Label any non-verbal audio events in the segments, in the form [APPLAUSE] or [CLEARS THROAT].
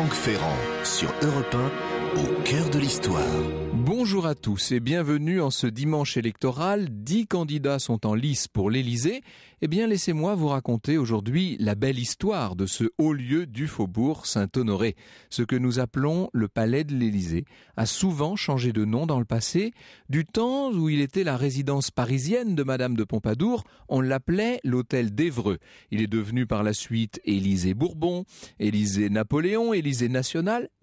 Franck Ferrand sur Europe 1, au cœur de l'histoire. Bonjour à tous et bienvenue en ce dimanche électoral. Dix candidats sont en lice pour l'Elysée. Eh bien, laissez-moi vous raconter aujourd'hui la belle histoire de ce haut lieu du faubourg Saint-Honoré. Ce que nous appelons le palais de l'Elysée a souvent changé de nom dans le passé. Du temps où il était la résidence parisienne de Madame de Pompadour, on l'appelait l'hôtel d'Evreux. Il est devenu par la suite Élysée Bourbon, Élysée Napoléon, Élysée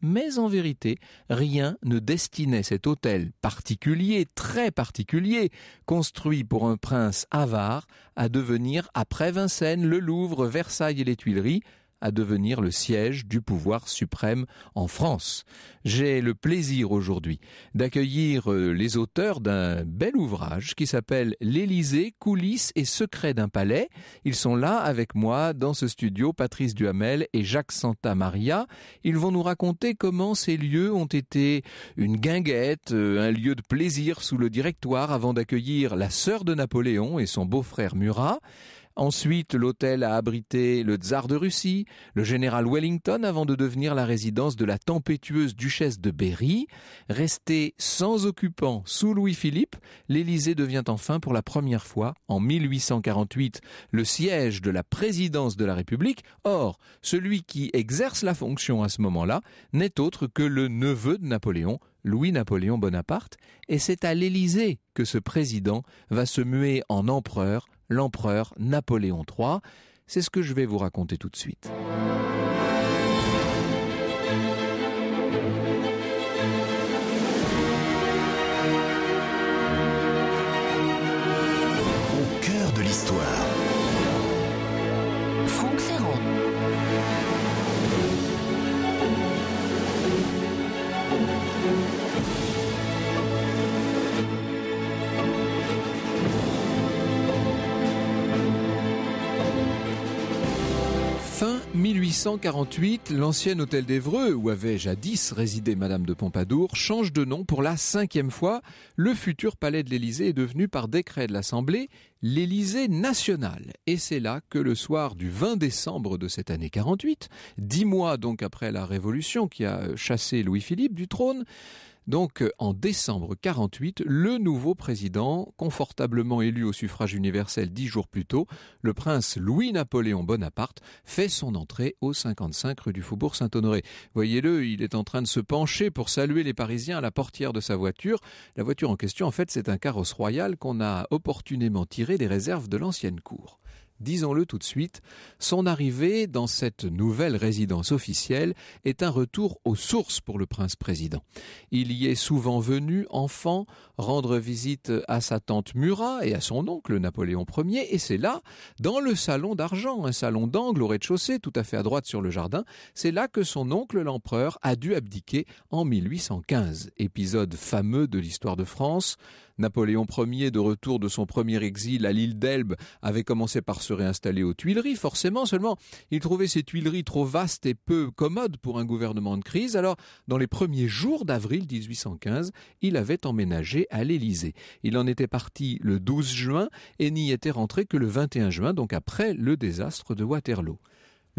mais en vérité, rien ne destinait cet hôtel particulier, très particulier, construit pour un prince avare, à devenir, après Vincennes, le Louvre, Versailles et les Tuileries, à devenir le siège du pouvoir suprême en France. J'ai le plaisir aujourd'hui d'accueillir euh, les auteurs d'un bel ouvrage qui s'appelle L'Élysée, coulisses et secrets d'un palais. Ils sont là avec moi dans ce studio, Patrice Duhamel et Jacques santa maria Ils vont nous raconter comment ces lieux ont été une guinguette, euh, un lieu de plaisir sous le directoire avant d'accueillir la sœur de Napoléon et son beau-frère Murat. Ensuite, l'hôtel a abrité le tsar de Russie, le général Wellington avant de devenir la résidence de la tempétueuse duchesse de Berry. Resté sans occupant sous Louis-Philippe, l'Élysée devient enfin pour la première fois en 1848 le siège de la présidence de la République. Or, celui qui exerce la fonction à ce moment-là n'est autre que le neveu de Napoléon, Louis-Napoléon Bonaparte, et c'est à l'Élysée que ce président va se muer en empereur l'empereur Napoléon III. C'est ce que je vais vous raconter tout de suite. 1848, l'ancien hôtel d'Evreux, où avait jadis résidé Madame de Pompadour, change de nom pour la cinquième fois. Le futur palais de l'Élysée est devenu par décret de l'Assemblée l'Élysée nationale. Et c'est là que le soir du 20 décembre de cette année 48, dix mois donc après la Révolution qui a chassé Louis-Philippe du trône, donc euh, en décembre 48, le nouveau président, confortablement élu au suffrage universel dix jours plus tôt, le prince Louis-Napoléon Bonaparte, fait son entrée au 55 rue du Faubourg Saint-Honoré. Voyez-le, il est en train de se pencher pour saluer les Parisiens à la portière de sa voiture. La voiture en question, en fait, c'est un carrosse royal qu'on a opportunément tiré des réserves de l'ancienne cour. Disons-le tout de suite, son arrivée dans cette nouvelle résidence officielle est un retour aux sources pour le prince président. Il y est souvent venu, enfant, rendre visite à sa tante Murat et à son oncle Napoléon Ier, et c'est là, dans le salon d'argent, un salon d'angle au rez-de-chaussée, tout à fait à droite sur le jardin, c'est là que son oncle l'empereur a dû abdiquer en 1815, épisode fameux de l'histoire de France, Napoléon Ier, de retour de son premier exil à l'île d'Elbe, avait commencé par se réinstaller aux Tuileries, forcément, seulement il trouvait ces Tuileries trop vastes et peu commodes pour un gouvernement de crise, alors dans les premiers jours d'avril 1815, il avait emménagé à l'Élysée. Il en était parti le 12 juin et n'y était rentré que le 21 juin, donc après le désastre de Waterloo.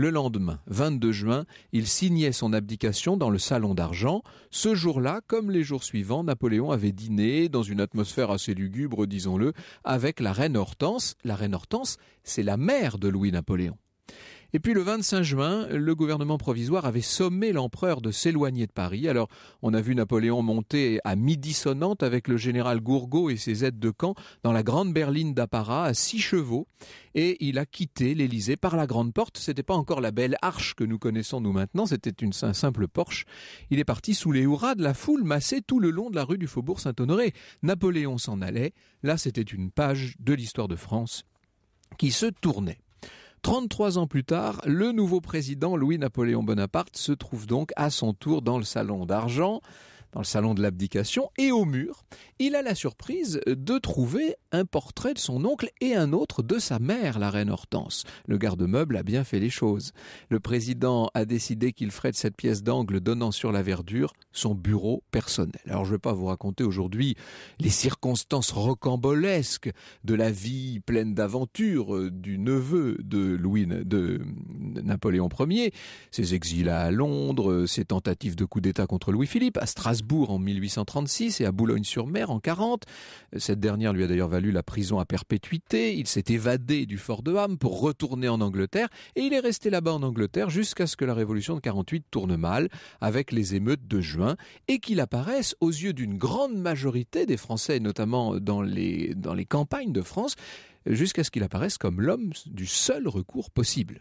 Le lendemain, 22 juin, il signait son abdication dans le Salon d'Argent. Ce jour-là, comme les jours suivants, Napoléon avait dîné, dans une atmosphère assez lugubre, disons-le, avec la reine Hortense. La reine Hortense, c'est la mère de Louis-Napoléon. Et puis le 25 juin, le gouvernement provisoire avait sommé l'empereur de s'éloigner de Paris. Alors on a vu Napoléon monter à midi sonnante avec le général Gourgaud et ses aides de camp dans la grande berline d'apparat à six chevaux. Et il a quitté l'Élysée par la grande porte. C'était pas encore la belle arche que nous connaissons nous maintenant, c'était une simple porche. Il est parti sous les hurrahs de la foule massée tout le long de la rue du Faubourg Saint-Honoré. Napoléon s'en allait. Là, c'était une page de l'histoire de France qui se tournait. 33 ans plus tard, le nouveau président Louis-Napoléon Bonaparte se trouve donc à son tour dans le Salon d'Argent dans le salon de l'abdication, et au mur, il a la surprise de trouver un portrait de son oncle et un autre de sa mère, la reine Hortense. Le garde-meuble a bien fait les choses. Le président a décidé qu'il ferait de cette pièce d'angle donnant sur la verdure son bureau personnel. Alors je ne vais pas vous raconter aujourd'hui les circonstances rocambolesques de la vie pleine d'aventures euh, du neveu de Louis de Napoléon Ier, ses exils à Londres, euh, ses tentatives de coup d'État contre Louis-Philippe, à Strasbourg, en 1836 et à Boulogne-sur-Mer en 40. Cette dernière lui a d'ailleurs valu la prison à perpétuité. Il s'est évadé du fort de Ham pour retourner en Angleterre et il est resté là-bas en Angleterre jusqu'à ce que la révolution de 48 tourne mal avec les émeutes de juin et qu'il apparaisse aux yeux d'une grande majorité des Français, notamment dans les, dans les campagnes de France, jusqu'à ce qu'il apparaisse comme l'homme du seul recours possible.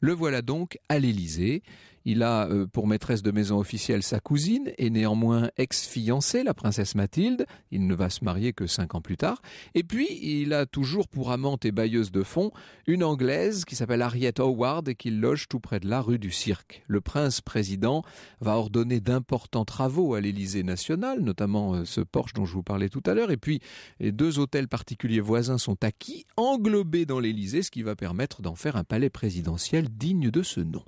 Le voilà donc à l'Élysée. Il a euh, pour maîtresse de maison officielle sa cousine et néanmoins ex-fiancée, la princesse Mathilde. Il ne va se marier que cinq ans plus tard. Et puis, il a toujours pour amante et bailleuse de fond une Anglaise qui s'appelle Harriet Howard et qui loge tout près de la rue du Cirque. Le prince président va ordonner d'importants travaux à l'Élysée nationale, notamment euh, ce porche dont je vous parlais tout à l'heure. Et puis, les deux hôtels particuliers voisins sont acquis, englobés dans l'Élysée, ce qui va permettre d'en faire un palais présidentiel digne de ce nom.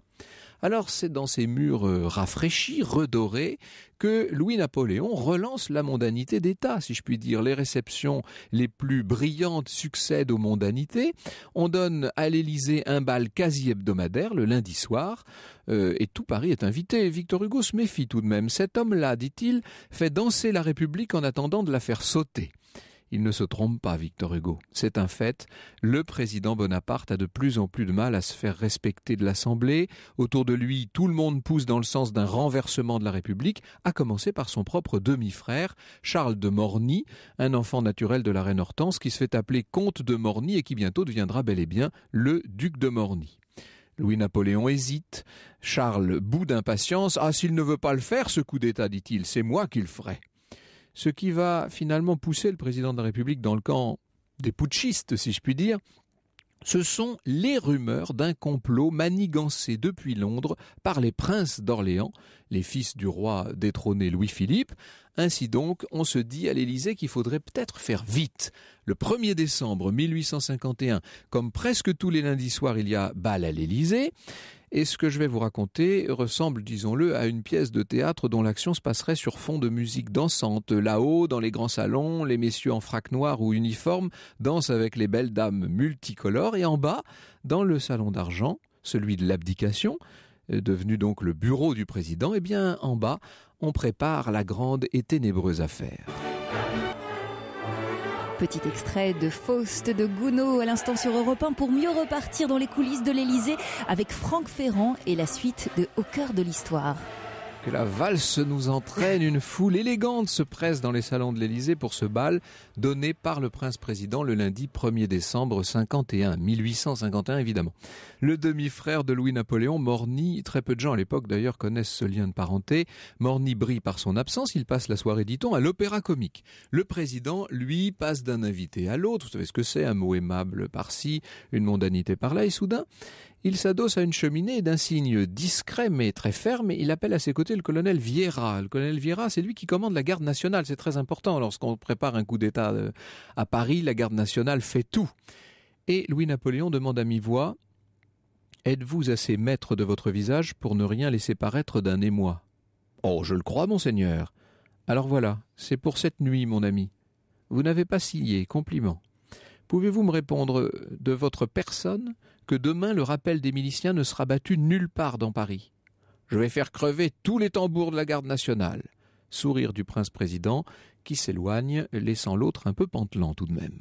Alors c'est dans ces murs euh, rafraîchis, redorés, que Louis-Napoléon relance la mondanité d'État, si je puis dire. Les réceptions les plus brillantes succèdent aux mondanités. On donne à l'Élysée un bal quasi hebdomadaire le lundi soir, euh, et tout Paris est invité. Victor Hugo se méfie tout de même. Cet homme-là, dit-il, fait danser la République en attendant de la faire sauter. Il ne se trompe pas, Victor Hugo. C'est un fait. Le président Bonaparte a de plus en plus de mal à se faire respecter de l'Assemblée. Autour de lui, tout le monde pousse dans le sens d'un renversement de la République, à commencer par son propre demi-frère, Charles de Morny, un enfant naturel de la reine Hortense qui se fait appeler comte de Morny et qui bientôt deviendra bel et bien le duc de Morny. Louis-Napoléon hésite. Charles bout d'impatience. Ah, s'il ne veut pas le faire, ce coup d'État, dit-il, c'est moi qui le ferai ce qui va finalement pousser le président de la République dans le camp des putschistes, si je puis dire, ce sont les rumeurs d'un complot manigancé depuis Londres par les princes d'Orléans, les fils du roi détrôné Louis-Philippe. Ainsi donc, on se dit à l'Élysée qu'il faudrait peut-être faire vite. Le 1er décembre 1851, comme presque tous les lundis soirs, il y a bal à l'Élysée et ce que je vais vous raconter ressemble, disons-le, à une pièce de théâtre dont l'action se passerait sur fond de musique dansante. Là-haut, dans les grands salons, les messieurs en frac noir ou uniforme dansent avec les belles dames multicolores, et en bas, dans le salon d'argent, celui de l'abdication, euh, devenu donc le bureau du président, eh bien, en bas, on prépare la grande et ténébreuse affaire. Petit extrait de Faust de Gounod à l'instant sur Europe 1 pour mieux repartir dans les coulisses de l'Elysée avec Franck Ferrand et la suite de Au cœur de l'histoire que la valse nous entraîne, une foule élégante se presse dans les salons de l'Élysée pour ce bal donné par le prince-président le lundi 1er décembre 51, 1851 évidemment. Le demi-frère de Louis-Napoléon, Morny, très peu de gens à l'époque d'ailleurs connaissent ce lien de parenté, Morny brille par son absence, il passe la soirée, dit-on, à l'opéra comique. Le président, lui, passe d'un invité à l'autre, vous savez ce que c'est, un mot aimable par-ci, une mondanité par-là, et soudain, il s'adosse à une cheminée d'un signe discret mais très ferme, il appelle à ses côtés le colonel Vieira. Le colonel Vieira, c'est lui qui commande la garde nationale. C'est très important. Lorsqu'on prépare un coup d'État euh, à Paris, la garde nationale fait tout. Et Louis-Napoléon demande à mi-voix Êtes-vous assez maître de votre visage pour ne rien laisser paraître d'un émoi Oh, je le crois, monseigneur. Alors voilà, c'est pour cette nuit, mon ami. Vous n'avez pas signé, compliment. Pouvez-vous me répondre euh, de votre personne que demain le rappel des miliciens ne sera battu nulle part dans Paris Je vais faire crever tous les tambours de la garde nationale. Sourire du prince président qui s'éloigne, laissant l'autre un peu pantelant tout de même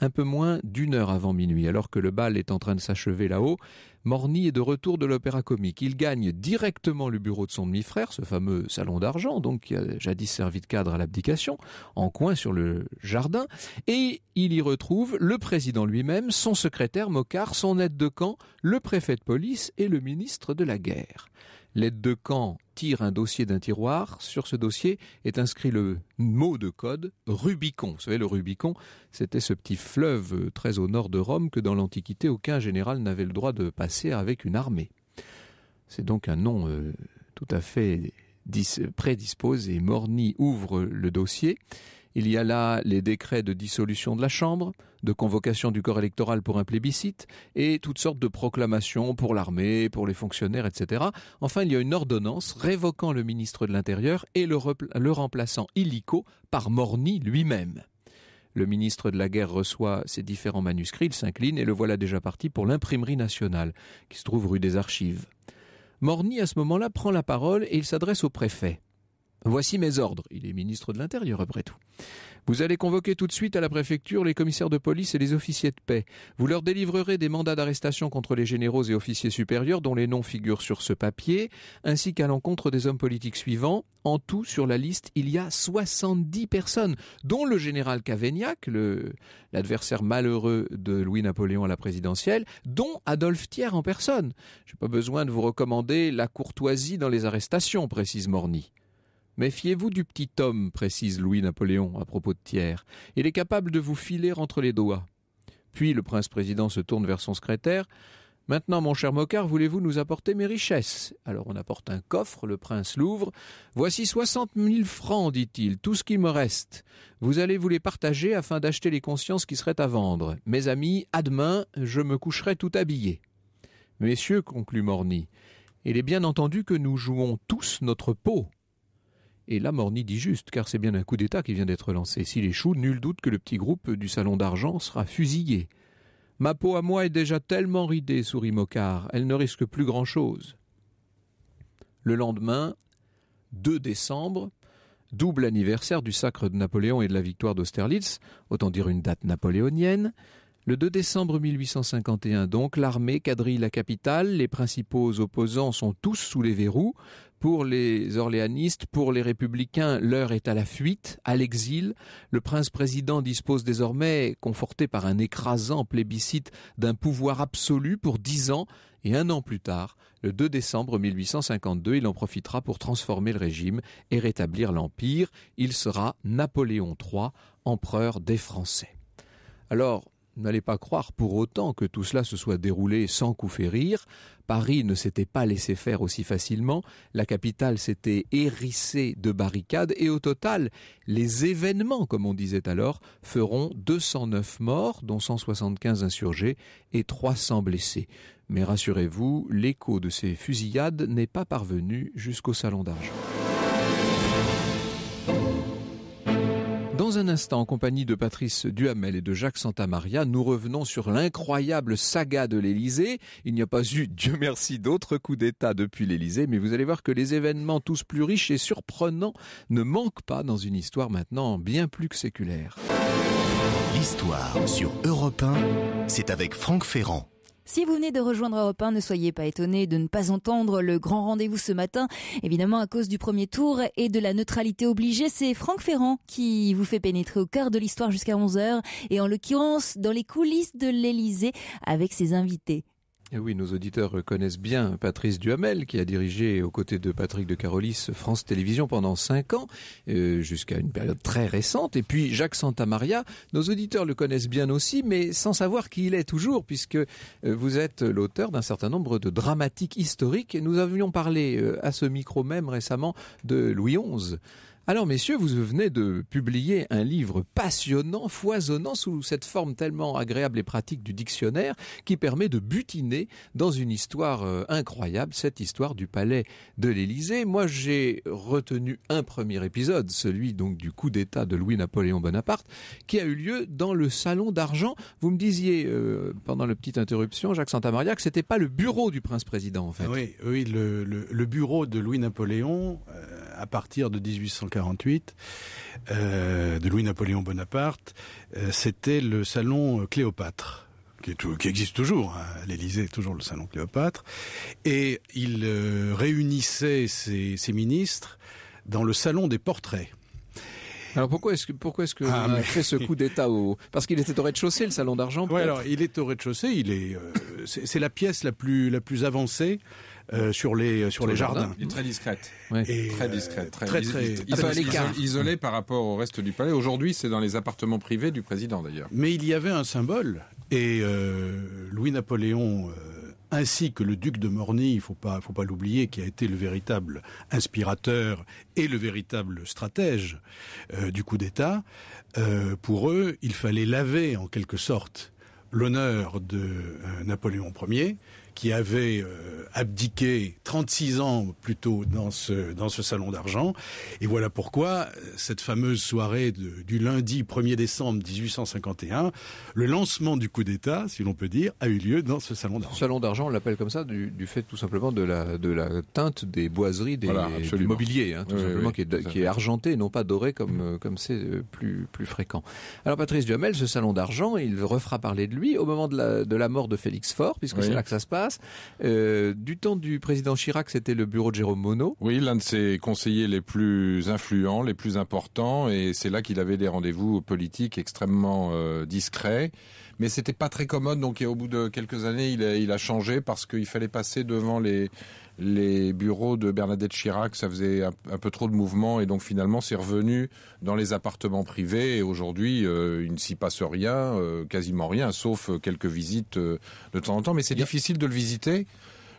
un peu moins d'une heure avant minuit, alors que le bal est en train de s'achever là-haut, Morny est de retour de l'opéra comique. Il gagne directement le bureau de son demi-frère, ce fameux salon d'argent, donc qui euh, a jadis servi de cadre à l'abdication, en coin sur le jardin, et il y retrouve le président lui-même, son secrétaire Mocard, son aide de camp, le préfet de police et le ministre de la guerre. L'aide de camp tire un dossier d'un tiroir. Sur ce dossier est inscrit le mot de code Rubicon. Vous savez, le Rubicon, c'était ce petit fleuve très au nord de Rome que dans l'Antiquité, aucun général n'avait le droit de passer avec une armée. C'est donc un nom euh, tout à fait prédisposé. et Morny ouvre le dossier il y a là les décrets de dissolution de la Chambre, de convocation du corps électoral pour un plébiscite, et toutes sortes de proclamations pour l'armée, pour les fonctionnaires, etc. Enfin, il y a une ordonnance révoquant le ministre de l'Intérieur et le, remplaçant illico par Morny lui-même. Le ministre de la Guerre reçoit ces différents manuscrits, il s'incline et le voilà déjà parti pour l'imprimerie nationale, qui se trouve rue des Archives. Morny, à ce moment-là, prend la parole et il s'adresse au préfet. Voici mes ordres. Il est ministre de l'Intérieur après tout. Vous allez convoquer tout de suite à la préfecture les commissaires de police et les officiers de paix. Vous leur délivrerez des mandats d'arrestation contre les généraux et officiers supérieurs dont les noms figurent sur ce papier, ainsi qu'à l'encontre des hommes politiques suivants. En tout, sur la liste, il y a 70 personnes, dont le général Cavaignac, l'adversaire malheureux de Louis-Napoléon à la présidentielle, dont Adolphe Thiers en personne. n'ai pas besoin de vous recommander la courtoisie dans les arrestations, précise Morny. Méfiez-vous du petit homme, précise Louis-Napoléon à propos de Thiers. Il est capable de vous filer entre les doigts. Puis le prince-président se tourne vers son secrétaire. Maintenant, mon cher Mocard, voulez-vous nous apporter mes richesses Alors on apporte un coffre, le prince l'ouvre. Voici soixante mille francs, dit-il, tout ce qui me reste. Vous allez vous les partager afin d'acheter les consciences qui seraient à vendre. Mes amis, à demain, je me coucherai tout habillé. Messieurs, conclut Morny, il est bien entendu que nous jouons tous notre peau. Et là, Morny dit juste, car c'est bien un coup d'État qui vient d'être lancé. S'il échoue, nul doute que le petit groupe du Salon d'Argent sera fusillé. Ma peau à moi est déjà tellement ridée, sourit Mocard, elle ne risque plus grand-chose. Le lendemain, 2 décembre, double anniversaire du sacre de Napoléon et de la victoire d'Austerlitz, autant dire une date napoléonienne, le 2 décembre 1851 donc, l'armée quadrille la capitale, les principaux opposants sont tous sous les verrous. Pour les orléanistes, pour les républicains, l'heure est à la fuite, à l'exil. Le prince-président dispose désormais, conforté par un écrasant plébiscite, d'un pouvoir absolu pour dix ans, et un an plus tard, le 2 décembre 1852, il en profitera pour transformer le régime et rétablir l'Empire. Il sera Napoléon III, empereur des Français. Alors, N'allez pas croire pour autant que tout cela se soit déroulé sans coup férir. Paris ne s'était pas laissé faire aussi facilement. La capitale s'était hérissée de barricades et au total, les événements, comme on disait alors, feront 209 morts, dont 175 insurgés et 300 blessés. Mais rassurez-vous, l'écho de ces fusillades n'est pas parvenu jusqu'au Salon d'Argent. un instant, en compagnie de Patrice Duhamel et de Jacques Santamaria, nous revenons sur l'incroyable saga de l'Élysée. Il n'y a pas eu, Dieu merci, d'autres coups d'État depuis l'Élysée, mais vous allez voir que les événements, tous plus riches et surprenants, ne manquent pas dans une histoire maintenant bien plus que séculaire. L'histoire sur Europe c'est avec Franck Ferrand. Si vous venez de rejoindre Europe 1, ne soyez pas étonnés de ne pas entendre le grand rendez-vous ce matin. Évidemment, à cause du premier tour et de la neutralité obligée, c'est Franck Ferrand qui vous fait pénétrer au cœur de l'histoire jusqu'à 11h et en l'occurrence dans les coulisses de l'Elysée avec ses invités oui, nos auditeurs connaissent bien Patrice Duhamel, qui a dirigé aux côtés de Patrick de Carolis France Télévisions pendant cinq ans, euh, jusqu'à une période très récente. Et puis Jacques Santamaria, nos auditeurs le connaissent bien aussi, mais sans savoir qui il est toujours, puisque euh, vous êtes l'auteur d'un certain nombre de dramatiques historiques. nous avions parlé euh, à ce micro même récemment de Louis XI. Alors messieurs, vous venez de publier un livre passionnant, foisonnant sous cette forme tellement agréable et pratique du dictionnaire qui permet de butiner dans une histoire euh, incroyable, cette histoire du palais de l'Élysée. Moi, j'ai retenu un premier épisode, celui donc du coup d'état de Louis-Napoléon Bonaparte qui a eu lieu dans le salon d'argent. Vous me disiez euh, pendant la petite interruption Jacques Santamaria que c'était pas le bureau du prince président en fait. Oui, oui, le, bureau de Louis-Napoléon euh, à partir de 1800 euh, de Louis-Napoléon Bonaparte, euh, c'était le salon Cléopâtre. Qui, existe toujours, hein. L'Élysée à toujours le salon Cléopâtre, et il euh, réunissait ses, ministres dans le salon des portraits. Alors pourquoi est-ce que pourquoi est-ce ah, fait ce coup d'État au parce qu'il était au rez-de-chaussée le salon d'argent. alors il est au rez-de-chaussée, il est c'est la pièce la plus la plus avancée euh, sur les euh, jardins. très discrète. très discrète, très, très, isolé, par rapport au reste du palais. Aujourd'hui, c'est dans les appartements privés du président d'ailleurs. Mais il y avait un symbole et euh, Louis Napoléon ainsi que le duc de Morny, il faut pas, faut pas l'oublier, qui a été le véritable inspirateur et le véritable stratège du coup d'État. pour eux, il fallait laver en quelque sorte l'honneur de Napoléon Ier qui avait euh, abdiqué 36 ans plus tôt dans ce, dans ce salon d'argent. Et voilà pourquoi euh, cette fameuse soirée du lundi 1er décembre 1851, le lancement du coup d'État, si l'on peut dire, a eu lieu dans ce salon d'argent. Salon d'argent, on l'appelle comme ça du, fait tout simplement de la, de la teinte des boiseries, des, hein, tout simplement, qui, est, argenté non pas doré comme euh, comme c'est plus, plus fréquent. Alors Patrice Duhamel, ce salon d'argent, il refera parler de lui au moment de la, de la mort de Félix Faure, puisque c'est là que ça se passe. Euh, du temps du président Chirac, c'était le bureau de Jérôme Monod. Oui, l'un de ses conseillers les plus influents, les plus importants, et c'est là qu'il avait des rendez-vous politiques extrêmement euh, discrets. Mais c'était pas très commode, donc au bout de quelques années, il a changé parce qu'il fallait passer devant les les bureaux de Bernadette Chirac, ça faisait un, peu trop de mouvement et donc finalement c'est revenu dans les appartements privés et aujourd'hui euh, il ne s'y passe rien, euh, quasiment rien, sauf quelques visites euh, de temps en temps. Mais c'est difficile de le visiter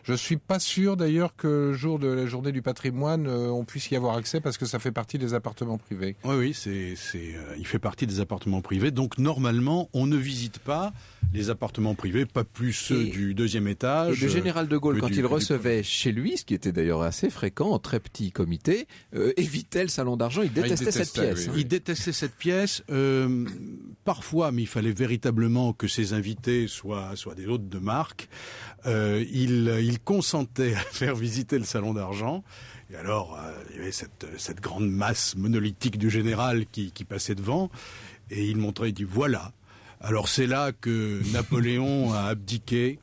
je suis pas sûr d'ailleurs que jour de la journée du patrimoine, euh, on puisse y avoir accès parce que ça fait partie des appartements privés. Oui, oui, c'est, c'est, euh, il fait partie des appartements privés. Donc normalement, on ne visite pas les appartements privés, pas plus ceux du deuxième étage. le général de Gaulle, quand il recevait chez lui, ce qui était d'ailleurs assez fréquent, en très petit comité, euh, évitait le salon d'argent. Il ah, détestait, cette pièce. Hein. Il détestait cette pièce. parfois, mais il fallait véritablement que ses invités soient soient des hôtes de marque. il il consentait à faire visiter le salon d'argent. Et alors, euh, il y avait cette, grande masse monolithique du général qui, passait devant. Et il montrait, il dit, voilà. Alors c'est là que Napoléon a abdiqué.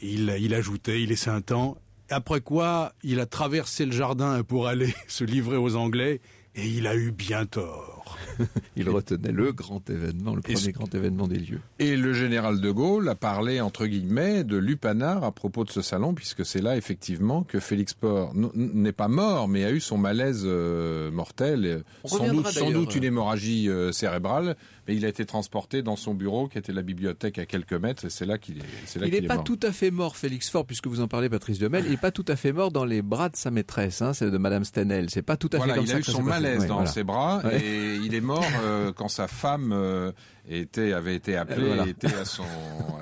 Il, il ajoutait, il est un temps. Après quoi, il a traversé le jardin pour aller [LAUGHS] se livrer aux Anglais. Et il a eu bien tort. [LAUGHS] Il retenait le grand événement, le premier grand événement des lieux. Et le général de Gaulle a parlé, entre guillemets, de lupanard à propos de ce salon, puisque c'est là, effectivement, que Félix Port n'est pas mort, mais a eu son malaise euh, mortel. Euh, sans doute, une euh. hémorragie cérébrale, mais il a été transporté dans son bureau, qui était la bibliothèque à quelques mètres, et c'est là qu'il est, Il n'est pas tout à fait mort, Félix Fort, puisque vous en parlez, Patrice Demel, il n'est pas tout à fait mort dans les bras de sa maîtresse, hein, celle de Madame Stenel. C'est pas tout à fait comme il ça. Il a eu son malaise dans ses bras, et il est mort euh, quand sa femme euh, était, avait été appelée, était à son,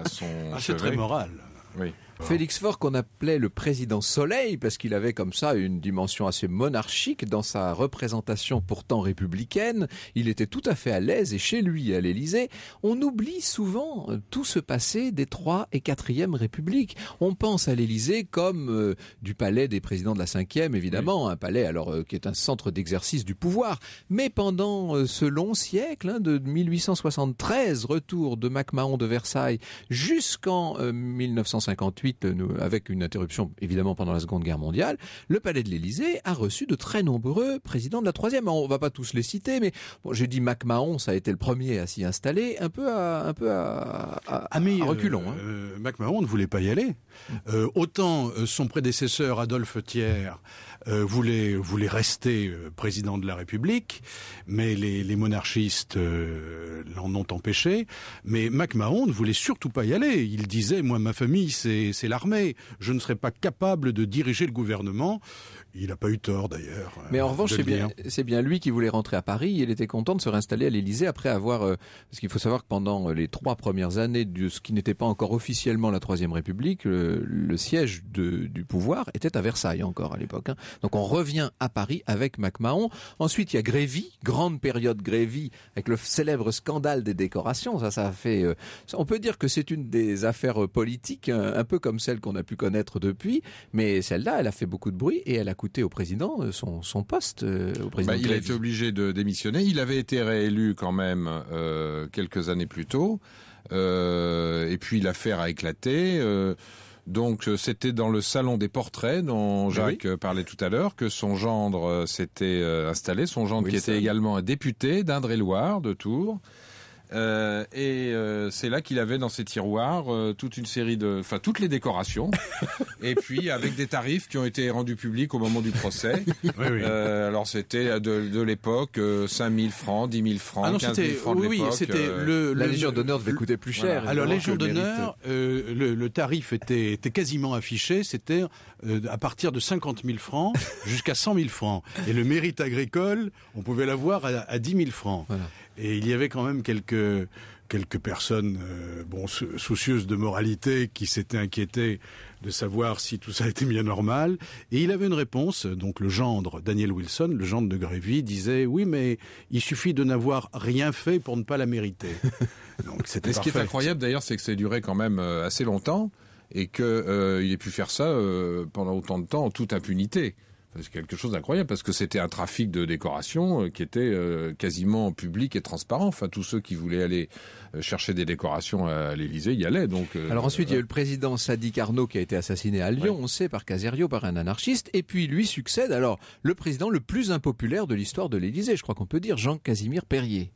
à son. Ah, c'est très moral. Oui. Félix Faure qu'on appelait le président Soleil parce qu'il avait comme ça une dimension assez monarchique dans sa représentation pourtant républicaine. Il était tout à fait à l'aise et chez lui à l'Élysée. On oublie souvent euh, tout ce passé des 3 et 4e républiques, On pense à l'Élysée comme euh, du palais des présidents de la 5e évidemment, un palais alors euh, qui est un centre d'exercice du pouvoir. Mais pendant ce long siècle hein, de 1873, retour de Mac Mahon de Versailles jusqu'en 1958 euh, avec une interruption évidemment pendant la Seconde Guerre mondiale, le palais de l'Élysée a reçu de très nombreux présidents de la Troisième. On ne va pas tous les citer, mais j'ai dit Mac Mahon, ça a été le premier à s'y installer, un peu à, un peu à, ah, reculons. Euh, hein. euh, Mac Mahon ne voulait pas y aller. autant son prédécesseur Adolphe Thiers voulait, voulait rester président de la République, mais les, les monarchistes euh, l'en ont empêché. Mais MacMahon ne voulait surtout pas y aller. Il disait, moi, ma famille, c'est l'armée. Je ne serais pas capable de diriger le gouvernement il n'a pas eu tort d'ailleurs. Euh, mais en revanche, c'est bien, c'est bien lui qui voulait rentrer à Paris. Il était content de se réinstaller à l'Élysée après avoir, euh, parce qu'il faut savoir que pendant euh, les trois premières années de ce qui n'était pas encore officiellement la Troisième République, le, siège du pouvoir était à Versailles encore à l'époque. Hein. Donc on revient à Paris avec MacMahon. Ensuite, il y a Grévy, grande période Grévy, avec le célèbre scandale des décorations. Ça, ça a fait. on peut dire que c'est une des affaires politiques, hein, un, peu comme celle qu'on a pu connaître depuis, mais celle-là, elle a fait beaucoup de bruit et elle a coûté au président euh, son, son poste euh, au président. Bah, il a été obligé de démissionner. Il avait été réélu quand même euh, quelques années plus tôt. et puis l'affaire a éclaté. donc c'était dans le salon des portraits dont eh Jacques parlait tout à l'heure que son gendre s'était installé, son gendre qui était également un député d'Indre-et-Loire, de Tours. Euh, et euh, c'est là qu'il avait dans ses tiroirs euh, toute une série de, enfin toutes les décorations. [LAUGHS] et puis avec des tarifs qui ont été rendus publics au moment du procès. alors c'était de, de l'époque 5000 francs, 10 000 francs, ah 15 000 francs oui, c'était la Légion d'honneur devait coûter plus cher. Alors Alors Légion d'honneur, le, tarif était, quasiment affiché, c'était à partir de 50 000 francs jusqu'à 100 000 francs. Et le mérite agricole, on pouvait l'avoir à, à 10 000 francs. Voilà. Et il y avait quand même quelques personnes euh, soucieuses de moralité qui s'étaient inquiétées de savoir si tout ça [LAUGHS] était bien normal et il avait une réponse donc le gendre Daniel Wilson le gendre de Grévy disait oui mais il suffit de n'avoir rien fait pour ne pas la mériter [LAUGHS] donc c'était ce qui est incroyable d'ailleurs c'est que ça a duré quand même euh, assez longtemps et qu'il euh, ait pu faire ça pendant autant de temps en toute impunité c'est quelque chose d'incroyable parce que c'était un trafic de décorations euh, qui était euh, quasiment public et transparent. Enfin, tous ceux qui voulaient aller euh, chercher des décorations à l'Élysée y allaient. Donc, alors ensuite, il y a eu le président Sadi Carnot qui a été assassiné à Lyon, on sait par Caserio, par un anarchiste, et puis lui succède alors le président le plus impopulaire de l'histoire de l'Élysée, je crois qu'on peut dire, Jean Casimir Perrier.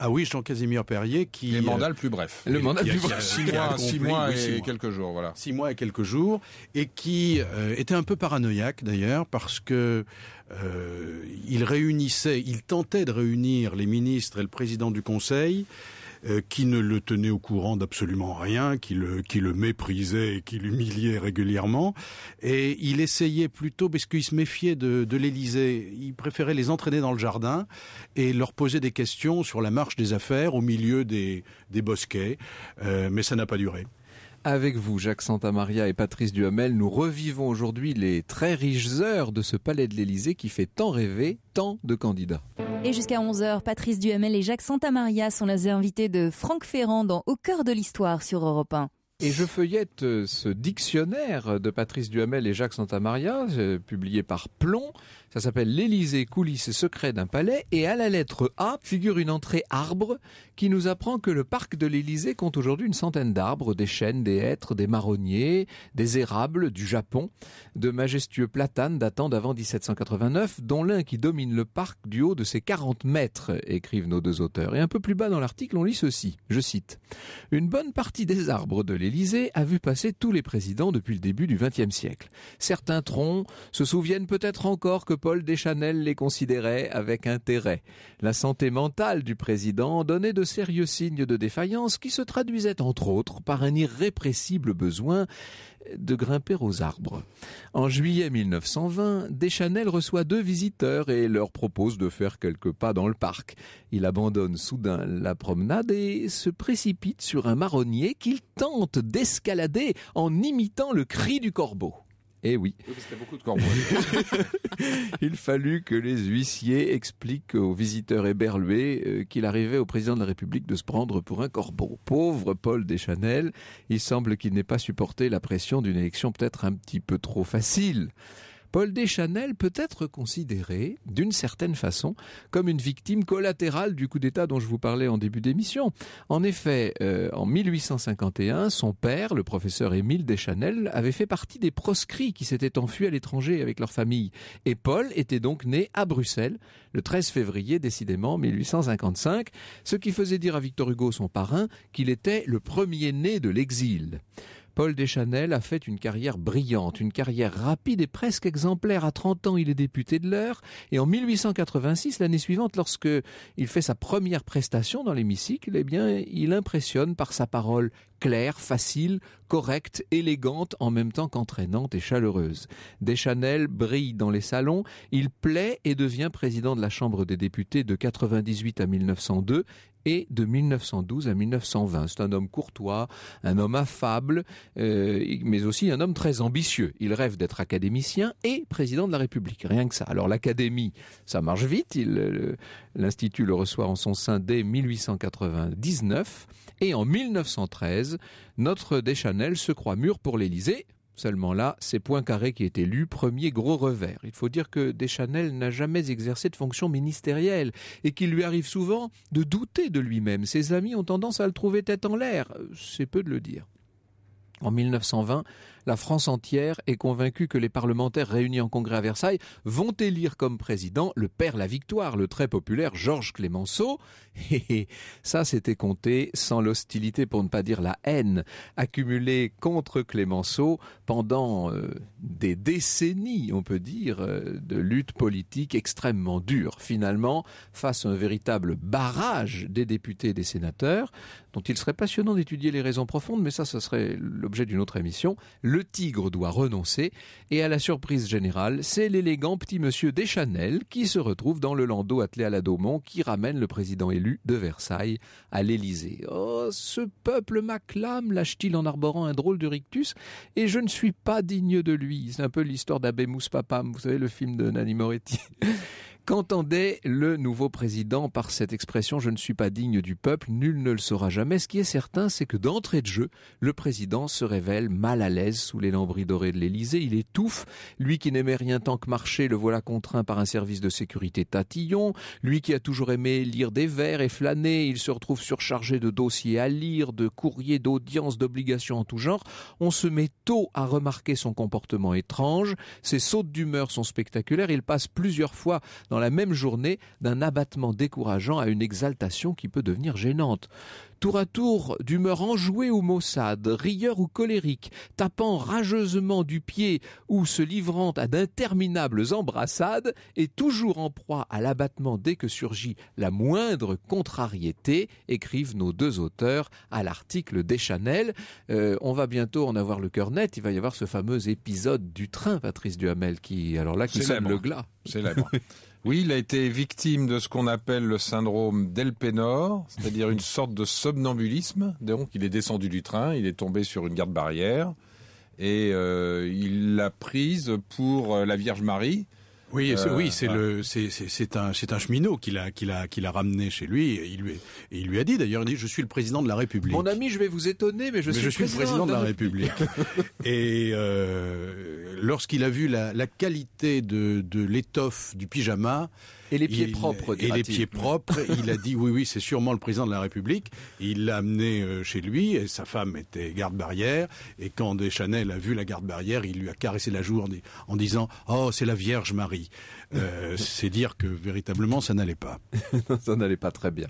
Ah oui, Jean Casimir Perrier qui euh, le mandat le plus bref. Le mandat le plus bref. Six mois, et quelques jours, voilà. Six mois et quelques jours, et qui euh, était un peu paranoïaque d'ailleurs parce que euh, il réunissait, il tentait de réunir les ministres et le président du Conseil euh, qui ne le tenait au courant d'absolument rien, qui le, qui méprisait et qui l'humiliait régulièrement. Et il essayait plutôt, parce qu'il se méfiait de, de l'Élysée, il préférait les entraîner dans le jardin et leur poser des questions sur la marche des affaires au milieu des, des bosquets. Euh, mais ça n'a pas duré. Avec vous, Jacques Santamaria et Patrice Duhamel, nous revivons aujourd'hui les très riches heures de ce palais de l'Élysée qui fait tant rêver tant de candidats. Et jusqu'à 11h, Patrice Duhamel et Jacques Santamaria sont les invités de Franck Ferrand dans Au cœur de l'histoire sur Europe 1. Et je feuillette euh, ce dictionnaire de Patrice Duhamel et Jacques Santamaria, euh, publié par Plomb, ça s'appelle L'Élysée, coulisses et secrets d'un palais. Et à la lettre A figure une entrée arbre qui nous apprend que le parc de l'Élysée compte aujourd'hui une centaine d'arbres, des chênes, des hêtres, des marronniers, des érables du Japon, de majestueux platanes datant d'avant 1789, dont l'un qui domine le parc du haut de ses 40 mètres, écrivent nos deux auteurs. Et un peu plus bas dans l'article, on lit ceci. Je cite. Une bonne partie des arbres de l'Élysée a vu passer tous les présidents depuis le début du XXe siècle. Certains troncs se souviennent peut-être encore que Paul Deschanel les considérait avec intérêt. La santé mentale du président donnait de sérieux signes de défaillance qui se traduisaient entre autres par un irrépressible besoin de grimper aux arbres. En juillet 1920, Deschanel reçoit deux visiteurs et leur propose de faire quelques pas dans le parc. Il abandonne soudain la promenade et se précipite sur un marronnier qu'il tente d'escalader en imitant le cri du corbeau. Eh oui. [LAUGHS] Il fallut que les huissiers expliquent aux visiteurs éberlués euh, qu'il arrivait au président de la République de se prendre pour un corbeau. Pauvre Paul Deschanel, il semble qu'il n'ait pas supporté la pression d'une élection peut-être un petit peu trop facile. Paul Deschanel peut être considéré, d'une certaine façon, comme une victime collatérale du coup d'État dont je vous parlais en début d'émission. En effet, euh, en 1851, son père, le professeur Émile Deschanel, avait fait partie des proscrits qui s'étaient enfuis à l'étranger avec leur famille. Et Paul était donc né à Bruxelles, le 13 février décidément 1855, ce qui faisait dire à Victor Hugo, son parrain, qu'il était le premier né de l'exil. Paul Deschanel a fait une carrière brillante, une carrière rapide et presque exemplaire. À 30 ans, il est député de l'heure. et en 1886, l'année suivante, lorsque il fait sa première prestation dans l'hémicycle, eh bien, il impressionne par sa parole claire, facile, correcte, élégante, en même temps qu'entraînante et chaleureuse. Deschanel brille dans les salons, il plaît et devient président de la Chambre des députés de 1998 à 1902 et de 1912 à 1920. C'est un homme courtois, un homme affable, euh, mais aussi un homme très ambitieux. Il rêve d'être académicien et président de la République, rien que ça. Alors l'académie, ça marche vite, il, euh, l'institut le reçoit en son sein dès 1899 et en 1913, notre Deschanel se croit mûr pour l'Élysée, Seulement là, c'est Poincaré qui est élu premier gros revers. Il faut dire que Deschanel n'a jamais exercé de fonction ministérielle et qu'il lui arrive souvent de douter de lui-même. Ses amis ont tendance à le trouver tête en l'air. Euh, c'est peu de le dire. En 1920, la France entière est convaincue que les parlementaires réunis en congrès à Versailles vont élire comme président le père La Victoire, le très populaire Georges Clémenceau. [LAUGHS] Et ça, c'était compté sans l'hostilité, pour ne pas dire la haine, accumulée contre Clémenceau pendant euh, des décennies, on peut dire, euh, de lutte politique extrêmement dure. Finalement, face à un véritable barrage des députés et des sénateurs, dont il serait passionnant d'étudier les raisons profondes, mais ça, ce serait l'objet d'une autre émission, le tigre doit renoncer, et à la surprise générale, c'est l'élégant petit monsieur Deschanel qui se retrouve dans le landau attelé à la Daumont qui ramène le président élu de Versailles à l'Élysée. Oh, ce peuple m'acclame, lâche-t-il en arborant un drôle de rictus, et je ne suis pas digne de lui. C'est un peu l'histoire d'Abbé Papam, vous savez, le film de Nanny Moretti. Qu'entendait le nouveau président par cette expression Je ne suis pas digne du peuple, nul ne le saura jamais Ce qui est certain, c'est que d'entrée de jeu, le président se révèle mal à l'aise sous les lambris dorés de l'Élysée. Il étouffe. Lui qui n'aimait rien tant que marcher, le voilà contraint par un service de sécurité tatillon. Lui qui a toujours aimé lire des vers et flâner, il se retrouve surchargé de dossiers à lire, de courriers, d'audiences, d'obligations en tout genre. On se met tôt à remarquer son comportement étrange. Ses sautes d'humeur sont spectaculaires. Il passe plusieurs fois dans dans la même journée d'un abattement décourageant à une exaltation qui peut devenir gênante tour à tour d'humeur enjouée ou maussade, rieur ou colérique, tapant rageusement du pied ou se livrant à d'interminables embrassades, et toujours en proie à l'abattement dès que surgit la moindre contrariété, écrivent nos deux auteurs à l'article des Chanel. Euh, on va bientôt en avoir le cœur net, il va y avoir ce fameux épisode du train, Patrice Duhamel, qui, alors là, qui sème le glas. Célèbre. [LAUGHS] oui, il a été victime de ce qu'on appelle le syndrome d'Elpénor, c'est-à-dire une sorte de donc, il est descendu du train, il est tombé sur une garde barrière et euh, il l'a prise pour euh, la Vierge Marie. Oui, oui, euh, c'est un, cheminot qu'il a ramené chez lui. il lui, a dit d'ailleurs, je suis le président de la République. Mon ami, je vais vous étonner, mais je, suis, le président, de la République. [LAUGHS] et lorsqu'il a vu la, qualité de l'étoffe du pyjama, et les pieds propres. Et les pieds propres. il a dit oui, oui, c'est sûrement le président de la République. Il l'a amené euh, chez lui et sa femme était garde barrière. Et quand Deschanel a vu la garde barrière, il lui a caressé la joue en disant oh c'est la Vierge Marie. Euh, c'est dire que véritablement ça n'allait pas. [LAUGHS] ça n'allait pas très bien.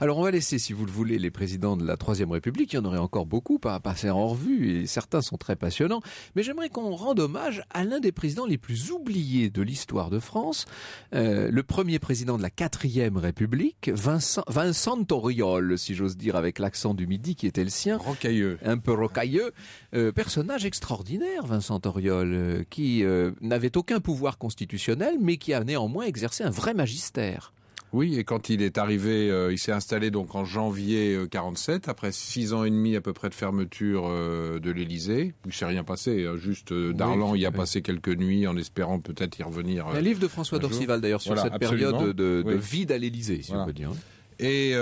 Alors on va laisser, si vous le voulez, les présidents de la Troisième République. Il y en aurait encore beaucoup à passer en revue et certains sont très passionnants. Mais j'aimerais qu'on rende hommage à l'un des présidents les plus oubliés de l'histoire de France, euh, le premier président de la Quatrième République, Vincent, Vincent Auriol, si j'ose dire, avec l'accent du Midi qui était le sien. Rocailleux. Un peu rocailleux. Euh, personnage extraordinaire, Vincent Auriol, qui n'avait aucun pouvoir constitutionnel, mais qui a néanmoins exercé un vrai magistère. Oui, et quand il est arrivé, euh, il s'est installé donc en janvier 47, euh, après six ans et demi à peu près de fermeture euh, de l'Élysée. Il s'est rien passé, hein, juste euh, Darlan y a passé quelques nuits en espérant peut-être y revenir. Un livre de François Dorcival d'ailleurs sur cette période de, de vide à l'Élysée, si on peut dire. Et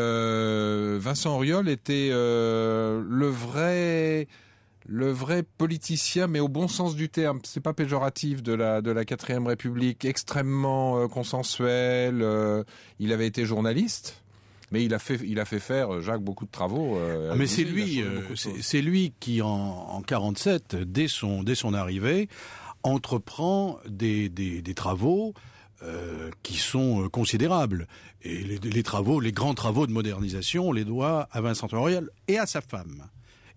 Vincent Auriol était le vrai le vrai politicien, mais au bon sens du terme, c'est pas péjoratif de la quatrième République, extrêmement euh, consensuel. Euh, il avait été journaliste, mais il a fait faire euh, Jacques beaucoup de travaux. Ah, mais c'est lui, qui en, en 47, dès son arrivée, entreprend des travaux. qui sont considérables. Et les, travaux, les grands travaux de modernisation, on les doit à Vincent oriel et à sa femme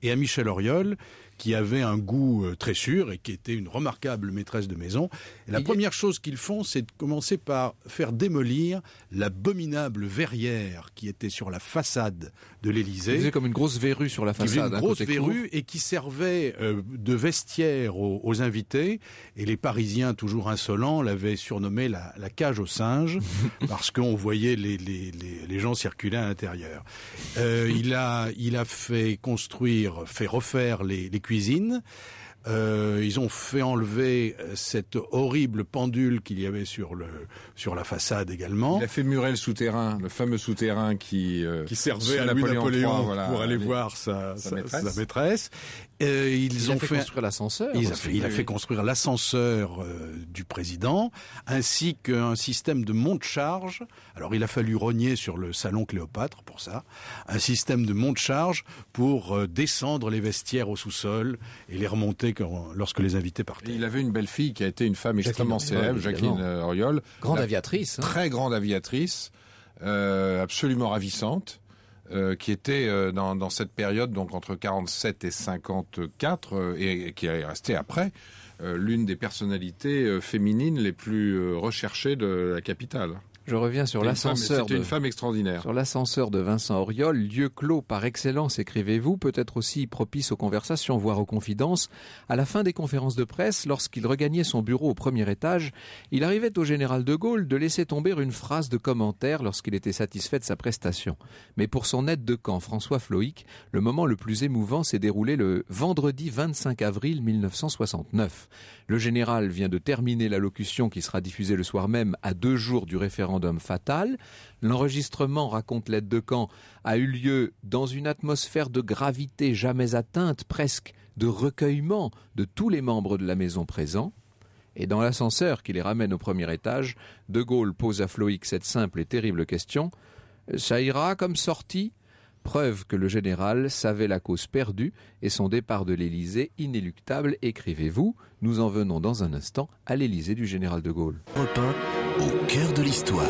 et à Michel Auriol, qui avait un goût euh, très sûr et qui était une remarquable maîtresse de maison. la première chose qu'ils font, c'est de commencer par faire démolir l'abominable verrière qui était sur la façade de l'Élysée. C'était comme une grosse verrue sur la façade. Qui une grosse verrue et qui servait euh, de vestiaire aux, invités. Et les Parisiens, toujours insolents, l'avaient surnommée la, cage aux singes [LAUGHS] parce qu'on voyait les, gens circuler à l'intérieur. Euh, il a il a fait construire, fait refaire les, les cuisine. Euh, ils ont fait enlever euh, cette horrible pendule qu'il y avait sur le sur la façade également. Il a fait murer le souterrain, le fameux souterrain qui euh, servait à Napoléon, Napoléon pour aller voir sa, sa, maîtresse. Euh, ils il ont a fait, construire l'ascenseur. Il, a fait construire l'ascenseur du président, ainsi qu'un système de monte-charge. Alors il a fallu rogner sur le salon Cléopâtre pour ça. Un système de monte-charge pour euh, descendre les vestiaires au sous-sol et les remonter lorsque les invités partaient. il avait une belle fille qui a été une femme extrêmement célèbre, Jacqueline euh, Auriol. Grande aviatrice. Hein. Très grande aviatrice. absolument ravissante. Euh, qui était euh, dans, cette période, donc entre 47 et 54, euh, et, qui est restée après, l'une des personnalités féminines les plus recherchées de la capitale. Je reviens sur l'ascenseur. C'était femme extraordinaire. Sur l'ascenseur de Vincent Auriol, lieu clos par excellence, écrivez-vous, peut-être aussi propice aux conversations, voire aux confidences. À la fin des conférences de presse, lorsqu'il regagnait son bureau au premier étage, il arrivait au général de Gaulle de laisser tomber une phrase de commentaire lorsqu'il était satisfait de sa prestation. Mais pour son aide de camp, François Floïc, le moment le plus émouvant s'est déroulé le vendredi 25 avril 1969. Le général vient de terminer la locution qui sera diffusée le soir même à deux jours du référendum fatal. L'enregistrement, raconte l'aide de camp, a eu lieu dans une atmosphère de gravité jamais atteinte, presque de recueillement de tous les membres de la maison présents. Et dans l'ascenseur qui les ramène au premier étage, De Gaulle pose à Floïc cette simple et terrible question. Ça ira comme sortie preuve que le général savait la cause perdue et son départ de l'Élysée inéluctable, écrivez-vous. Nous en venons dans un instant à l'Élysée du général de Gaulle. au cœur de l'histoire.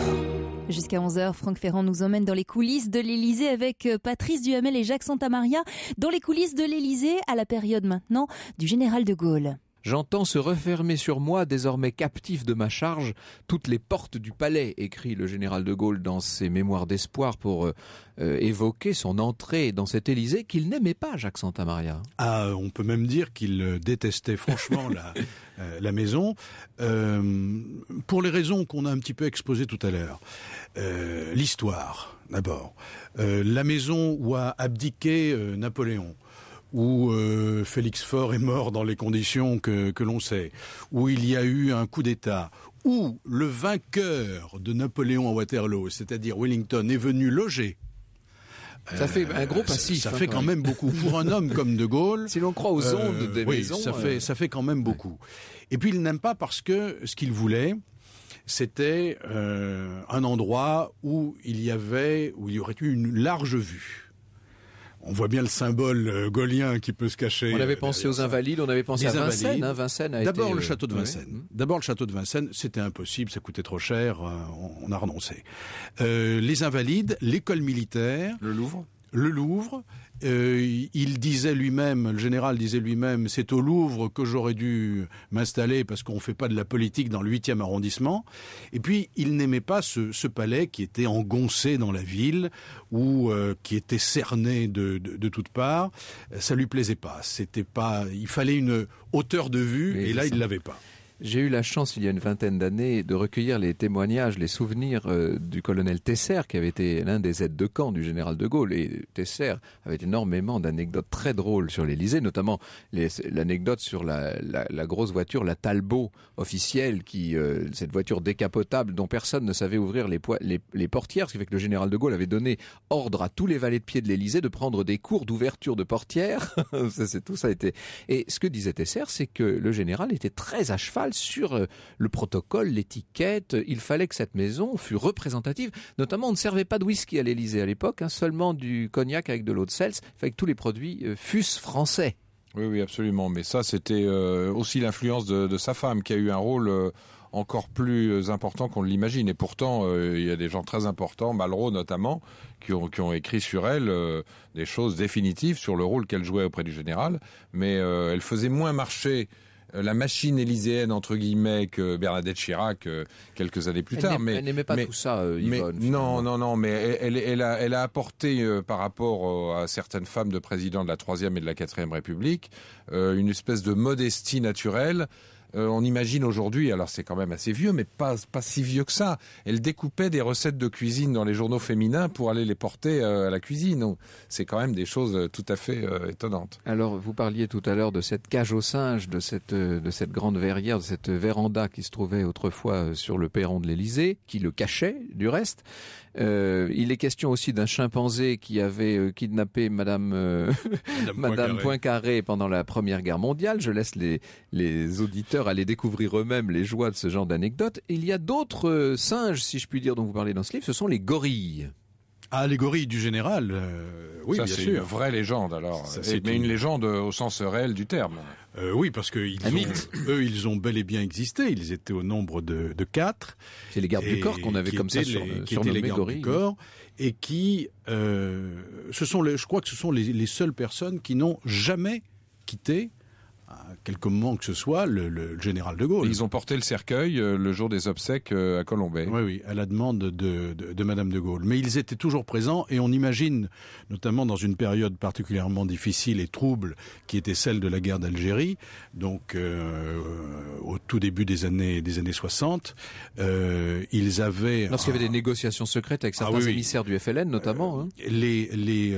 Jusqu'à 11h, Franck Ferrand nous emmène dans les coulisses de l'Elysée avec euh, Patrice Duhamel et Jacques Santamaria. Dans les coulisses de l'Elysée, à la période maintenant du général de Gaulle. J'entends se refermer sur moi, désormais captif de ma charge, toutes les portes du palais, écrit le général de Gaulle dans ses mémoires d'espoir pour euh, euh, évoquer son entrée dans cet Élysée qu'il n'aimait pas, Jacques Santamaria. Ah, on peut même dire qu'il euh, détestait franchement la, [LAUGHS] la maison, pour les raisons qu'on a un petit peu exposées tout à l'heure. L'histoire, d'abord. la maison où a abdiqué Napoléon où euh, Félix Faure est mort dans les conditions que, que l'on sait, où il y a eu un coup d'État, où le vainqueur de Napoléon à Waterloo, c'est-à-dire Wellington, est venu loger ça fait euh, un gros passif. Ça, hein, fait quand, même beaucoup pour un homme comme De Gaulle. [LAUGHS] Si l'on croit aux euh, ondes des oui, ça fait ça fait quand même beaucoup. Et puis il n'aime pas parce que ce qu'il voulait, c'était un endroit où il y avait où il y aurait eu une large vue on voit bien le symbole euh, gaulien qui peut se cacher. On avait euh, pensé aux Invalides, on avait pensé à Vincennes. Hein, D'abord le euh, château de Vincennes. Mm. D'abord le château de Vincennes, c'était impossible, ça coûtait trop cher, on, a renoncé. les Invalides, l'école militaire. Le Louvre le Louvre. Euh, il disait lui-même, le général disait lui-même, c'est au Louvre que j'aurais dû m'installer parce qu'on ne fait pas de la politique dans le huitième arrondissement. Et puis, il n'aimait pas ce, palais qui était engoncé dans la ville ou euh, qui était cerné de, de, toutes parts. Ça lui plaisait pas. C'était pas. Il fallait une hauteur de vue et là, il il l'avait pas. J'ai eu la chance, il y a une vingtaine d'années, de recueillir les témoignages, les souvenirs euh, du colonel Tesser, qui avait été l'un des aides de camp du général de Gaulle. Et Tesser avait énormément d'anecdotes très drôles sur l'Élysée, notamment l'anecdote sur la, grosse voiture, la Talbot officielle, qui euh, cette voiture décapotable dont personne ne savait ouvrir les, les, portières, ce qui fait que le général de Gaulle avait donné ordre à tous les valets de pied de l'Élysée de prendre des cours d'ouverture de portières. [LAUGHS] c'est tout ça était. Et ce que disait Tesser, c'est que le général était très à cheval sur euh, le protocole, l'étiquette. Il fallait que cette maison fût représentative. Notamment, on ne servait pas de whisky à l'Élysée à l'époque, hein, seulement du cognac avec de l'eau de seltz. Il que tous les produits euh, fussent français. Oui, oui, absolument. Mais ça, c'était euh, aussi l'influence de, sa femme qui a eu un rôle encore plus important qu'on l'imagine. Et pourtant, il y a des gens très importants, Malraux notamment, qui ont, qui ont écrit sur elle des choses définitives sur le rôle qu'elle jouait auprès du général. Mais elle faisait moins marcher euh, la machine élyséenne entre guillemets que Bernadette Chirac euh, quelques années plus tard. Mais elle n'aimait pas tout ça, euh, Yvonne. non, non, non, mais elle, a, apporté par rapport à certaines femmes de président de la troisième et de la quatrième République une espèce de modestie naturelle euh, on imagine aujourd'hui, alors c'est quand même assez vieux, mais pas, pas si vieux que ça, elle découpait des recettes de cuisine dans les journaux féminins pour aller les porter euh, à la cuisine. C'est quand même des choses euh, tout à fait étonnantes. Alors, vous parliez tout à l'heure de cette cage aux singe de cette, de cette grande verrière, de cette véranda qui se trouvait autrefois sur le perron de l'Élysée, qui le cachait du reste. Euh, il est question aussi d'un chimpanzé qui avait euh, kidnappé Madame, euh, [LAUGHS] Madame, Poincaré. pendant la Première Guerre mondiale. Je laisse les, les auditeurs aller découvrir eux-mêmes les joies de ce genre d'anecdote. Il y a d'autres singes, si je puis dire, dont vous parlez dans ce livre. Ce sont les gorilles. Allégorie du général, euh, oui, bien sûr. Une vraie légende alors. mais une... légende euh, au sens euh, réel du terme. oui, parce que ils ont, eux, ils ont bel et bien existé. Ils étaient au nombre de, quatre. C'est les gardes du corps qu'on avait comme ça sur les gardes du corps et qui, ce sont, je crois que ce sont les seules personnes qui n'ont jamais quitté à quelque moment que ce soit, le, général de Gaulle. ils ont porté le cercueil euh, le jour des obsèques euh, à Colombay. Oui, oui, à la demande de, de, Madame de Gaulle. Mais ils étaient toujours présents et on imagine, notamment dans une période particulièrement difficile et trouble qui était celle de la guerre d'Algérie, donc euh, au tout début des années des années 60, ils avaient lorsqu'il y avait des négociations secrètes avec ah certains émissaires du FLN notamment. Hein. Les les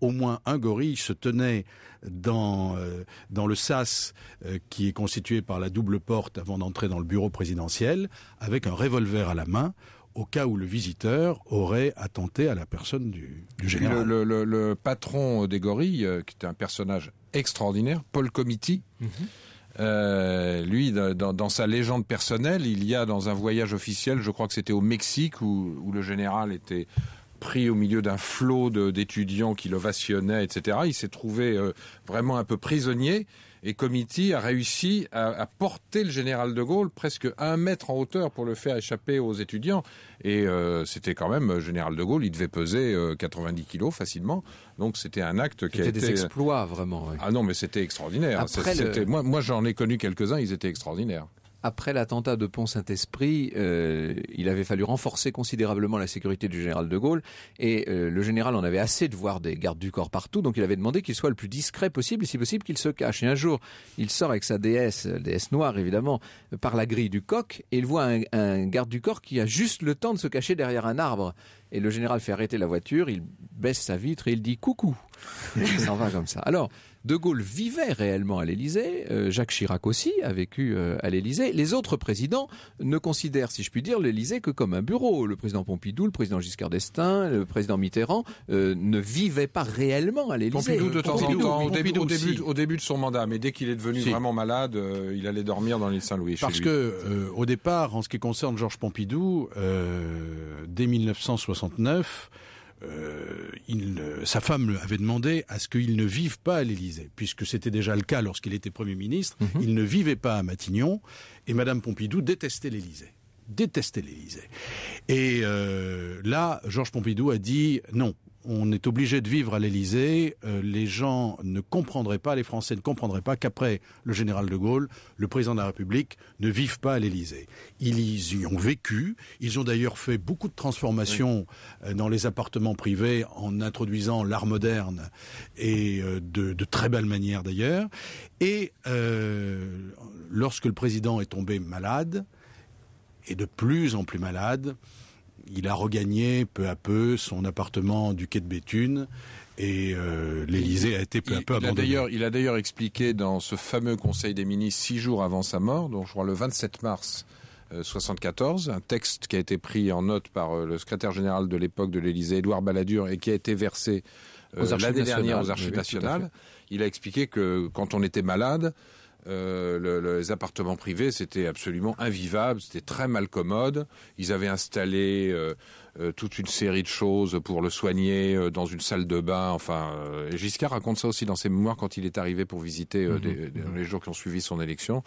au moins un gorille se tenait dans, euh, dans le SAS euh, qui est constitué par la double porte avant d'entrer dans le bureau présidentiel, avec un revolver à la main, au cas où le visiteur aurait attenté à la personne du, général. Le, patron des gorilles, euh, qui était un personnage extraordinaire, Paul Comiti, mhm. lui, dans, sa légende personnelle, il y a dans un voyage officiel, je crois que c'était au Mexique, où, le général était pris au milieu d'un flot d'étudiants qui l'ovationnaient, etc. Il s'est trouvé euh, vraiment un peu prisonnier. Et Comiti a réussi à, porter le général de Gaulle presque un mètre en hauteur pour le faire échapper aux étudiants. Et euh, c'était quand même euh, général de Gaulle, il devait peser 90 kilos facilement. Donc c'était un acte qui a été des exploits vraiment. Ah non, mais c'était extraordinaire. moi j'en ai connu quelques-uns, ils étaient extraordinaires après l'attentat de Pont-Saint-Esprit, euh, il avait fallu renforcer considérablement la sécurité du général de Gaulle. Et euh, le général en avait assez de voir des gardes du corps partout, donc il avait demandé qu'il soit le plus discret possible, si possible qu'il se cache. Et un jour, il sort avec sa déesse, déesse noire évidemment, par la grille du coq, et il voit un, garde du corps qui a juste le temps de se cacher derrière un arbre. Et le général fait arrêter la voiture, il baisse sa vitre et il dit coucou. Ça il s'en va comme ça. Alors, de Gaulle vivait réellement à l'Élysée, euh, Jacques Chirac aussi a vécu euh, à l'Élysée. Les autres présidents ne considèrent, si je puis dire, l'Élysée que comme un bureau. Le président Pompidou, le président Giscard d'Estaing, le président Mitterrand euh, ne vivaient pas réellement à l'Élysée. Pompidou de temps en temps, au, début, de son mandat, mais dès qu'il est devenu vraiment malade, il allait dormir dans l'île Saint-Louis. Parce que, au départ, en ce qui concerne Georges Pompidou, dès 1969, euh, euh, sa femme avait demandé à ce qu'il ne vive pas à l'Élysée, puisque c'était déjà le cas lorsqu'il était Premier ministre. Mhm. Il ne vivait pas à Matignon, et Madame Pompidou détestait l'Élysée détestait l'Élysée. Et euh, là, Georges Pompidou a dit non, on est obligé de vivre à l'Élysée, euh, les gens ne comprendraient pas, les Français ne comprendraient pas qu'après le général de Gaulle, le président de la République ne vive pas à l'Élysée. Ils y ont vécu, ils ont d'ailleurs fait beaucoup de transformations euh, dans les appartements privés en introduisant l'art moderne et euh, de, très belles manières d'ailleurs. Et lorsque le président est tombé malade, et de plus en plus malade, il a regagné peu à peu son appartement du quai de Béthune et euh, l'Élysée a été peu à peu abandonnée. il a d'ailleurs expliqué dans ce fameux Conseil des ministres six jours avant sa mort, donc je crois le 27 mars 74, euh, un texte qui a été pris en note par euh, le secrétaire général de l'époque de l'Élysée, Édouard Balladur, et qui a été versé l'année dernière aux Archives nationales. Il a expliqué que quand on était malade, euh, les appartements privés, c'était absolument invivable, c'était très mal commode. Ils avaient installé euh, euh, toute une série de choses pour le soigner euh, dans une salle de bain. Enfin, euh, Giscard raconte ça aussi dans ses mémoires quand il est arrivé pour visiter mhm. les jours qui ont suivi son élection.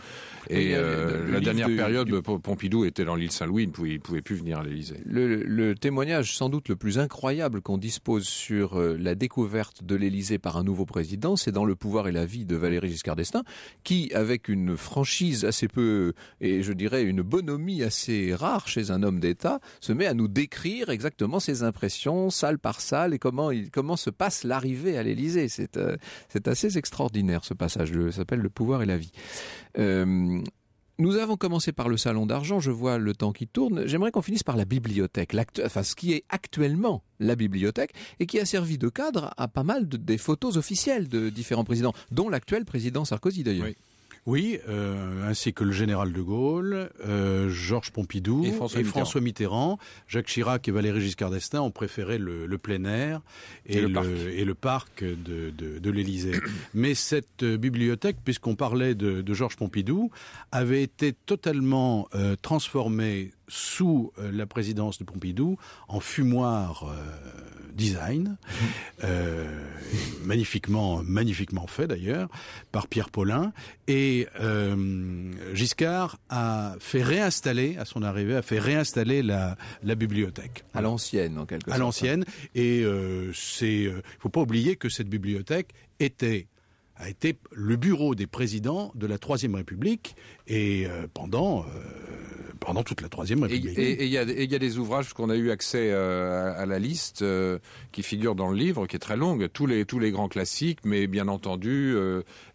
Et, la dernière période, Pompidou était dans l'île Saint-Louis, il ne pouvait, plus venir à l'Élysée. Le, le, témoignage sans doute le plus incroyable qu'on dispose sur la découverte de l'Élysée par un nouveau président, c'est dans Le pouvoir et la vie de Valéry Giscard d'Estaing, qui, avec une franchise assez peu, et je dirais une bonhomie assez rare chez un homme d'État, se met à nous décrire exactement ses impressions, salle par salle, et comment, comment se passe l'arrivée à l'Élysée. C'est euh, assez extraordinaire ce passage. Il s'appelle Le pouvoir et la vie. Euh, nous avons commencé par le salon d'argent, je vois le temps qui tourne. J'aimerais qu'on finisse par la bibliothèque, enfin ce qui est actuellement la bibliothèque et qui a servi de cadre à pas mal des photos officielles de différents présidents, dont l'actuel président Sarkozy d'ailleurs. Oui, euh, ainsi que le général de Gaulle, euh, Georges Pompidou et François, Mitterrand. Jacques Chirac et Valéry Giscard d'Estaing ont préféré le, plein air et, le, parc. de, de, l'Élysée. [CLEARS THROAT] Mais cette euh, bibliothèque, puisqu'on parlait de, Georges Pompidou, avait été totalement transformée sous la présidence de Pompidou en fumoir design, mhm. euh, magnifiquement, magnifiquement fait d'ailleurs, par Pierre Paulin. Et euh, Giscard a fait réinstaller, à son arrivée, a fait réinstaller la, la bibliothèque. À l'ancienne, en quelque à sorte. À l'ancienne. Et euh, c'est, euh, faut pas oublier que cette bibliothèque était a été le bureau des présidents de la Troisième République et euh, pendant euh, pendant toute la Troisième République. Et il y, a des ouvrages qu'on a eu accès euh, à, la liste qui figurent dans le livre, qui est très longue, tous les tous les grands classiques, mais bien entendu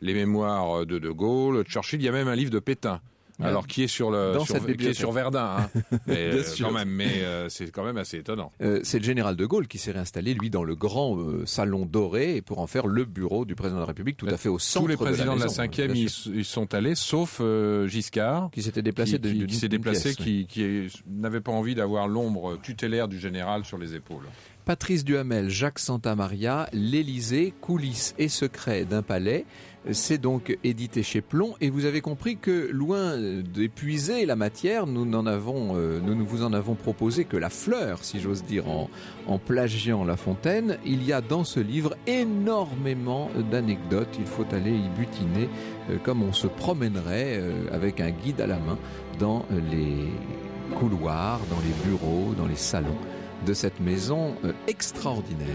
les mémoires de De Gaulle, Churchill. Il y a même un livre de Pétain alors qui est sur le sur, sur Verdun, hein. [LAUGHS] mais, euh, euh, c'est quand même assez étonnant. Euh, c'est le général de Gaulle qui s'est réinstallé lui dans le grand salon doré pour en faire le bureau du président de la République, tout à fait au centre. Tous les présidents de la cinquième ils, ils, sont allés, sauf Giscard, qui s'était déplacé, qui, qui, qui s'est déplacé, qui, n'avait pas envie d'avoir l'ombre tutélaire du général sur les épaules. Patrice Duhamel, Jacques Santamaria, l'Élysée, coulisses et secrets d'un palais. C'est donc édité chez Plomb et vous avez compris que loin d'épuiser la matière, nous euh, nous ne vous en avons proposé que la fleur, si j'ose dire, en, en plagiant La Fontaine. Il y a dans ce livre énormément d'anecdotes. Il faut aller y butiner euh, comme on se promènerait euh, avec un guide à la main dans les couloirs, dans les bureaux, dans les salons de cette maison extraordinaire.